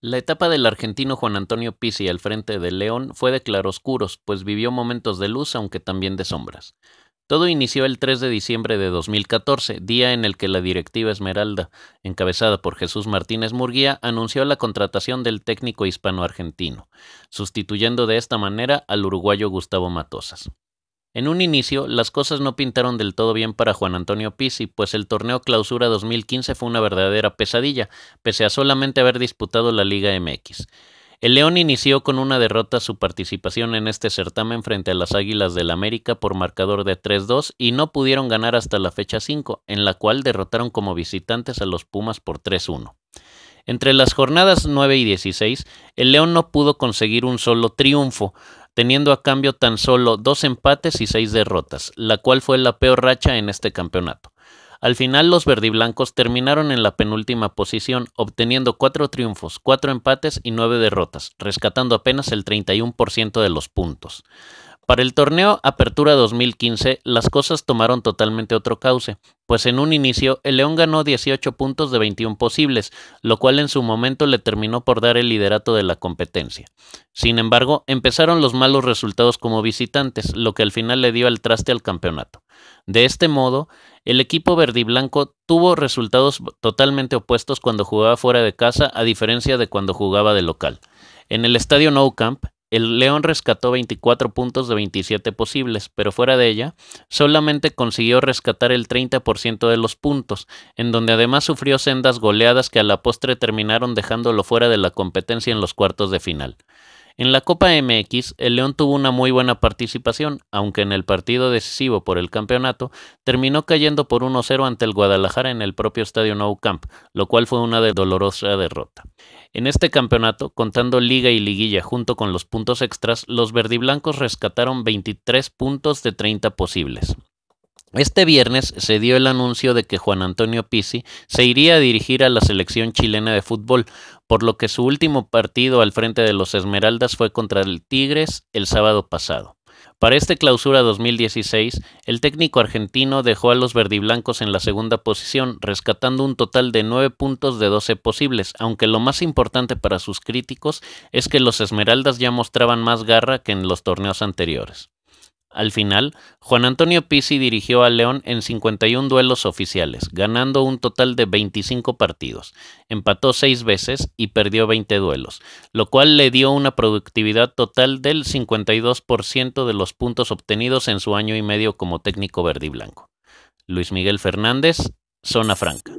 La etapa del argentino Juan Antonio Pizzi al frente de León fue de claroscuros, pues vivió momentos de luz aunque también de sombras. Todo inició el 3 de diciembre de 2014, día en el que la directiva Esmeralda, encabezada por Jesús Martínez Murguía, anunció la contratación del técnico hispano-argentino, sustituyendo de esta manera al uruguayo Gustavo Matosas. En un inicio, las cosas no pintaron del todo bien para Juan Antonio Pizzi, pues el torneo Clausura 2015 fue una verdadera pesadilla, pese a solamente haber disputado la Liga MX. El León inició con una derrota su participación en este certamen frente a las Águilas del América por marcador de 3-2 y no pudieron ganar hasta la fecha 5, en la cual derrotaron como visitantes a los Pumas por 3-1. Entre las jornadas 9 y 16, el León no pudo conseguir un solo triunfo, teniendo a cambio tan solo dos empates y seis derrotas, la cual fue la peor racha en este campeonato. Al final los verdiblancos terminaron en la penúltima posición, obteniendo cuatro triunfos, cuatro empates y nueve derrotas, rescatando apenas el 31% de los puntos. Para el torneo Apertura 2015 las cosas tomaron totalmente otro cauce, pues en un inicio el León ganó 18 puntos de 21 posibles, lo cual en su momento le terminó por dar el liderato de la competencia. Sin embargo, empezaron los malos resultados como visitantes, lo que al final le dio el traste al campeonato. De este modo, el equipo verdiblanco tuvo resultados totalmente opuestos cuando jugaba fuera de casa a diferencia de cuando jugaba de local. En el estadio No Camp, el León rescató 24 puntos de 27 posibles, pero fuera de ella, solamente consiguió rescatar el 30% de los puntos, en donde además sufrió sendas goleadas que a la postre terminaron dejándolo fuera de la competencia en los cuartos de final. En la Copa MX, el León tuvo una muy buena participación, aunque en el partido decisivo por el campeonato terminó cayendo por 1-0 ante el Guadalajara en el propio estadio Nou Camp, lo cual fue una de dolorosa derrota. En este campeonato, contando liga y liguilla junto con los puntos extras, los verdiblancos rescataron 23 puntos de 30 posibles. Este viernes se dio el anuncio de que Juan Antonio Pizzi se iría a dirigir a la selección chilena de fútbol, por lo que su último partido al frente de los Esmeraldas fue contra el Tigres el sábado pasado. Para este clausura 2016, el técnico argentino dejó a los verdiblancos en la segunda posición, rescatando un total de 9 puntos de 12 posibles, aunque lo más importante para sus críticos es que los Esmeraldas ya mostraban más garra que en los torneos anteriores. Al final, Juan Antonio Pizzi dirigió a León en 51 duelos oficiales, ganando un total de 25 partidos, empató 6 veces y perdió 20 duelos, lo cual le dio una productividad total del 52% de los puntos obtenidos en su año y medio como técnico verde y blanco. Luis Miguel Fernández, Zona Franca.